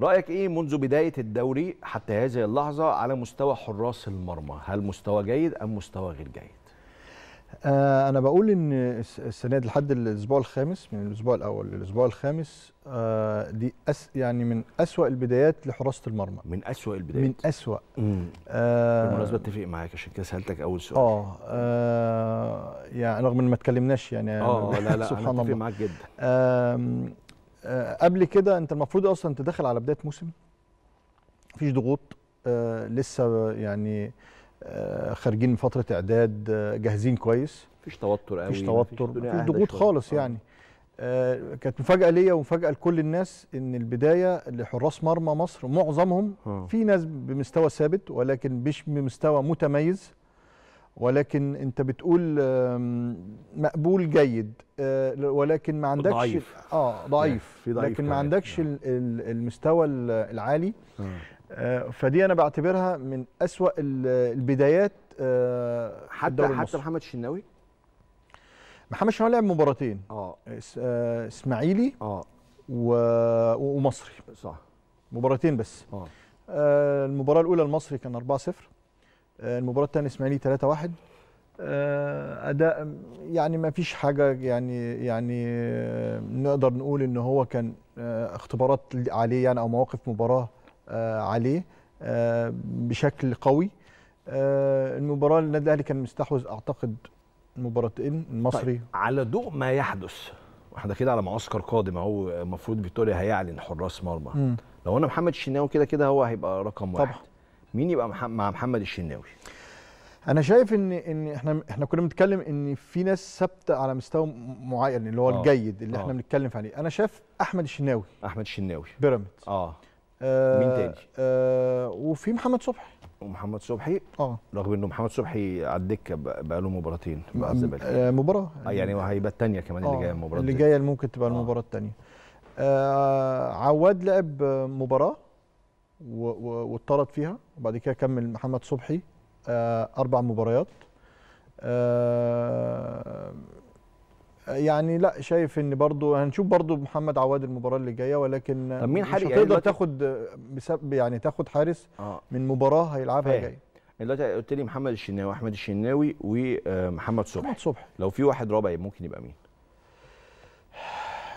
رايك ايه منذ بدايه الدوري حتى هذه اللحظه على مستوى حراس المرمى هل مستوى جيد ام مستوى غير جيد آه انا بقول ان السنه دي لحد الاسبوع الخامس من الاسبوع الاول للاسبوع الخامس آه دي أس يعني من اسوا البدايات لحراسه المرمى من اسوا البدايات من اسوا آه بالمناسبه اتفق معاك عشان كده سالتك اول سؤال اه, آه يعني رغم ان ما اتكلمناش يعني اه لا لا سبحان انا اتفق معاك جدا آه آه، قبل كده انت المفروض اصلا انت داخل على بدايه موسم مفيش ضغوط آه، لسه يعني آه، خارجين من فتره اعداد جاهزين كويس مفيش توتر قوي مفيش توتر مفيش ضغوط خالص يعني كانت مفاجاه ليا ومفاجاه لكل الناس ان البدايه لحراس مرمى مصر معظمهم في ناس بمستوى ثابت ولكن مش بمستوى متميز ولكن انت بتقول مقبول جيد آه، ولكن ما عندكش ضعيف اه ضعيف في ضعيف لكن ما عندكش المستوى العالي آه، فدي انا بعتبرها من اسوا البدايات آه، حتى حتى محمد الشناوي محمد الشناوي لعب مباراتين اه اسماعيلي اه ومصري صح مباراتين بس اه المباراه الاولى المصري كان 4-0 آه، المباراه الثانيه اسماعيلي 3 1 آه، اداء يعني ما فيش حاجه يعني يعني آه، نقدر نقول ان هو كان اختبارات عليه يعني او مواقف مباراه عليه بشكل قوي المباراه النادي الاهلي كان مستحوذ اعتقد مباراتين المصري طيب على ضوء ما يحدث واحنا كده على معسكر قادم اهو المفروض فيتوريا هيعلن حراس مرمى لو انا محمد الشناوي كده كده هو هيبقى رقم واحد طبعا مين يبقى مع محمد الشناوي انا شايف ان ان احنا احنا كنا بنتكلم ان في ناس ثابته على مستوى معين اللي هو أوه. الجيد اللي أوه. احنا آه. بنتكلم عليه انا شايف احمد الشناوي احمد الشناوي بيراميدز آه. اه مين تاني آه وفي محمد صبحي ومحمد صبحي اه رغم انه محمد صبحي على الدكه بقى له مباراتين مع الزمالك آه مباراه آه يعني هيبقى الثانيه كمان اللي آه، جايه المباراه اللي جايه ممكن تبقى المباراه الثانيه آه عواد لعب مباراه واتطرد فيها وبعد كده كمل محمد صبحي آه، اربع مباريات آه، يعني لا شايف ان برضو هنشوف برضو محمد عواد المباراه اللي جايه ولكن طب مين حارس مش يعني تاخد بسبب يعني تاخد حارس آه. من مباراه هيلعبها جايه دلوقتي قلت لي محمد الشناوي احمد الشناوي ومحمد صبحي محمد صبحي لو في واحد رابع ممكن يبقى مين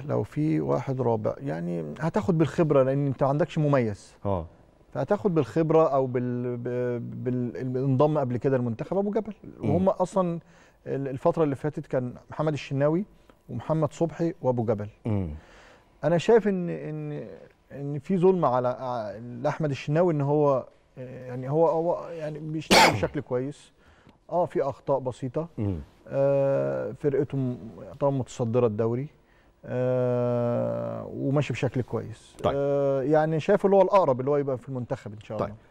لو في واحد رابع يعني هتاخد بالخبره لان انت ما عندكش مميز اه فهتاخد بالخبره او بال بالانضم قبل كده المنتخب ابو جبل وهم اصلا الفتره اللي فاتت كان محمد الشناوي ومحمد صبحي وابو جبل م. انا شايف ان ان ان في ظلم على لاحمد الشناوي ان هو يعني هو, هو يعني بيشتغل بشكل كويس اه في اخطاء بسيطه آه فرقته طبعا متصدره الدوري آه، وماشي بشكل كويس طيب. آه، يعني شايف اللي هو الاقرب اللي هو يبقى في المنتخب ان شاء طيب. الله طيب.